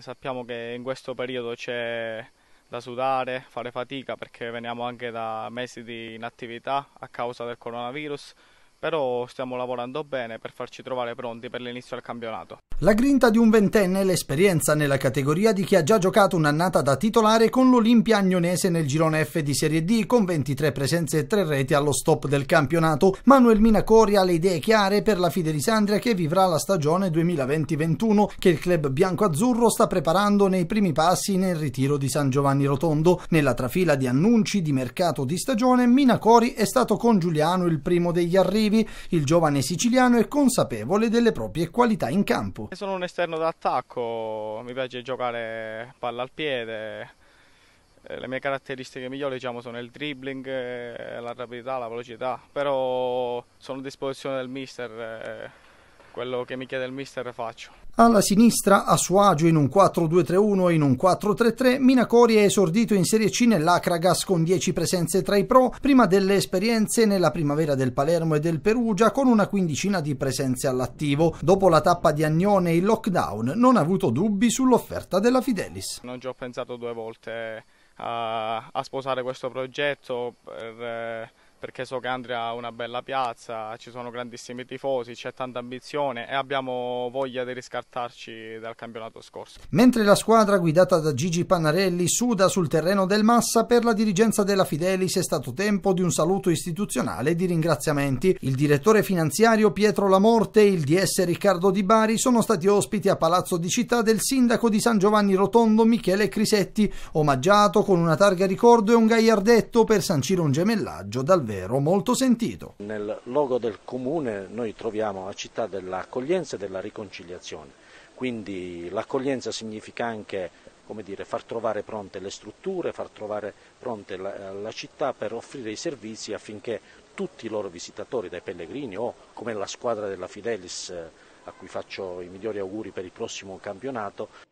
Sappiamo che in questo periodo c'è da sudare, fare fatica perché veniamo anche da mesi di inattività a causa del coronavirus però stiamo lavorando bene per farci trovare pronti per l'inizio del campionato. La grinta di un ventenne e l'esperienza nella categoria di chi ha già giocato un'annata da titolare con l'Olimpia Agnonese nel girone F di Serie D con 23 presenze e 3 reti allo stop del campionato. Manuel Minacori ha le idee chiare per la Fide di Sandria che vivrà la stagione 2020-21 che il club bianco-azzurro sta preparando nei primi passi nel ritiro di San Giovanni Rotondo. Nella trafila di annunci di mercato di stagione Minacori è stato con Giuliano il primo degli arrivi offensivi, il giovane siciliano è consapevole delle proprie qualità in campo. Sono un esterno d'attacco, mi piace giocare palla al piede, eh, le mie caratteristiche migliori diciamo, sono il dribbling, eh, la rapidità, la velocità, però sono a disposizione del mister. Eh, quello che mi chiede il mister faccio. Alla sinistra, a suo agio in un 4-2-3-1 e in un 4-3-3, Minacori è esordito in Serie C nell'Acragas con 10 presenze tra i pro, prima delle esperienze nella primavera del Palermo e del Perugia con una quindicina di presenze all'attivo. Dopo la tappa di Agnone e il lockdown, non ha avuto dubbi sull'offerta della Fidelis. Non ci ho pensato due volte a, a sposare questo progetto per... Eh perché so che Andrea ha una bella piazza, ci sono grandissimi tifosi, c'è tanta ambizione e abbiamo voglia di riscartarci dal campionato scorso. Mentre la squadra guidata da Gigi Panarelli suda sul terreno del Massa, per la dirigenza della Fidelis è stato tempo di un saluto istituzionale e di ringraziamenti. Il direttore finanziario Pietro Lamorte e il DS Riccardo Di Bari sono stati ospiti a Palazzo di Città del sindaco di San Giovanni Rotondo Michele Crisetti, omaggiato con una targa ricordo e un gaiardetto per sancire un gemellaggio dal davvero molto sentito. Nel logo del comune noi troviamo la città dell'accoglienza e della riconciliazione, quindi l'accoglienza significa anche dire, far trovare pronte le strutture, far trovare pronte la, la città per offrire i servizi affinché tutti i loro visitatori, dai pellegrini o come la squadra della Fidelis eh, a cui faccio i migliori auguri per il prossimo campionato,